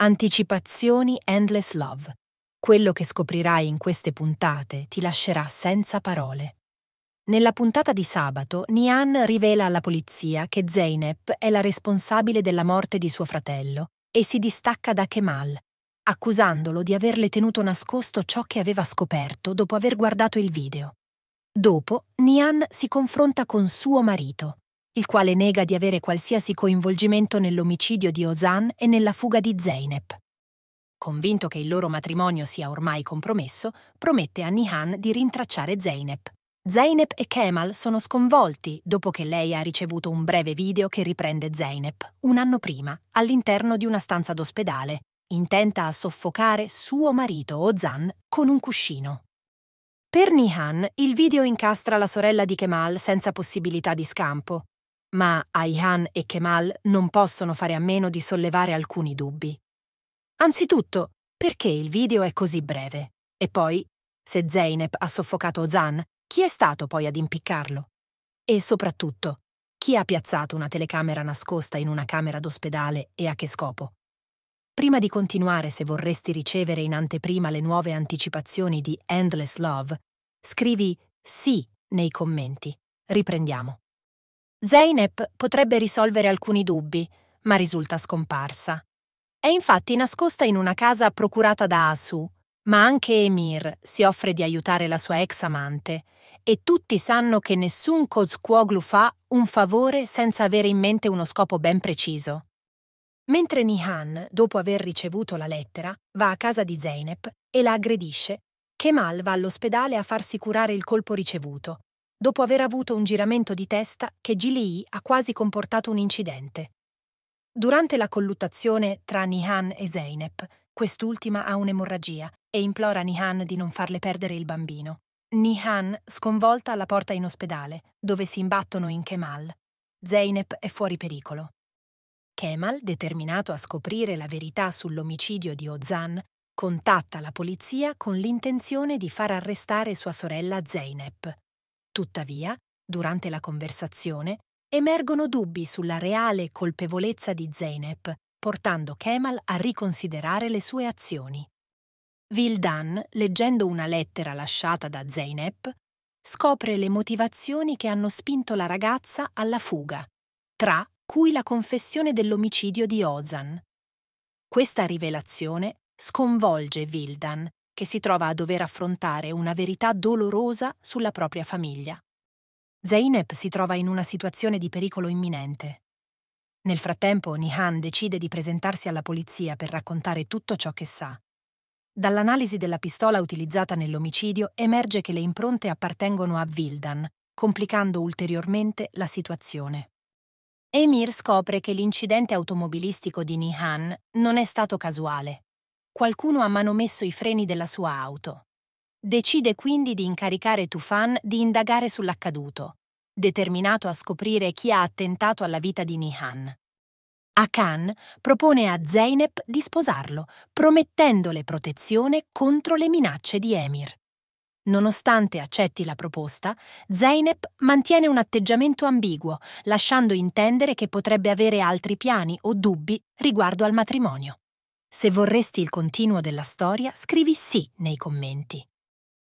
Anticipazioni Endless Love. Quello che scoprirai in queste puntate ti lascerà senza parole. Nella puntata di sabato, Nian rivela alla polizia che Zeynep è la responsabile della morte di suo fratello e si distacca da Kemal, accusandolo di averle tenuto nascosto ciò che aveva scoperto dopo aver guardato il video. Dopo, Nian si confronta con suo marito, il quale nega di avere qualsiasi coinvolgimento nell'omicidio di Ozan e nella fuga di Zeynep. Convinto che il loro matrimonio sia ormai compromesso, promette a Nihan di rintracciare Zeynep. Zeynep e Kemal sono sconvolti dopo che lei ha ricevuto un breve video che riprende Zeynep, un anno prima, all'interno di una stanza d'ospedale, intenta a soffocare suo marito Ozan con un cuscino. Per Nihan, il video incastra la sorella di Kemal senza possibilità di scampo ma Ayhan e Kemal non possono fare a meno di sollevare alcuni dubbi. Anzitutto, perché il video è così breve? E poi, se Zeynep ha soffocato Zan, chi è stato poi ad impiccarlo? E soprattutto, chi ha piazzato una telecamera nascosta in una camera d'ospedale e a che scopo? Prima di continuare, se vorresti ricevere in anteprima le nuove anticipazioni di Endless Love, scrivi sì nei commenti. Riprendiamo. Zeynep potrebbe risolvere alcuni dubbi, ma risulta scomparsa. È infatti nascosta in una casa procurata da Asu, ma anche Emir si offre di aiutare la sua ex amante e tutti sanno che nessun Kozquoglu fa un favore senza avere in mente uno scopo ben preciso. Mentre Nihan, dopo aver ricevuto la lettera, va a casa di Zeynep e la aggredisce, Kemal va all'ospedale a farsi curare il colpo ricevuto dopo aver avuto un giramento di testa che Gilei ha quasi comportato un incidente. Durante la colluttazione tra Nihan e Zeynep, quest'ultima ha un'emorragia e implora Nihan di non farle perdere il bambino. Nihan, sconvolta, la porta in ospedale, dove si imbattono in Kemal. Zeynep è fuori pericolo. Kemal, determinato a scoprire la verità sull'omicidio di Ozan, contatta la polizia con l'intenzione di far arrestare sua sorella Zeynep. Tuttavia, durante la conversazione, emergono dubbi sulla reale colpevolezza di Zeynep, portando Kemal a riconsiderare le sue azioni. Vildan, leggendo una lettera lasciata da Zeynep, scopre le motivazioni che hanno spinto la ragazza alla fuga, tra cui la confessione dell'omicidio di Ozan. Questa rivelazione sconvolge Vildan, che si trova a dover affrontare una verità dolorosa sulla propria famiglia. Zeynep si trova in una situazione di pericolo imminente. Nel frattempo, Nihan decide di presentarsi alla polizia per raccontare tutto ciò che sa. Dall'analisi della pistola utilizzata nell'omicidio emerge che le impronte appartengono a Vildan, complicando ulteriormente la situazione. Emir scopre che l'incidente automobilistico di Nihan non è stato casuale, qualcuno ha manomesso i freni della sua auto. Decide quindi di incaricare Tufan di indagare sull'accaduto, determinato a scoprire chi ha attentato alla vita di Nihan. Akan propone a Zeynep di sposarlo, promettendole protezione contro le minacce di Emir. Nonostante accetti la proposta, Zeynep mantiene un atteggiamento ambiguo, lasciando intendere che potrebbe avere altri piani o dubbi riguardo al matrimonio. Se vorresti il continuo della storia, scrivi sì nei commenti.